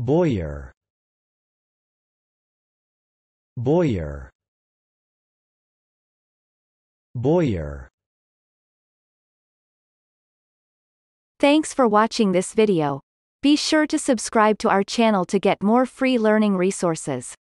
Boyer Boyer Boyer Thanks for watching this video. Be sure to subscribe to our channel to get more free learning resources.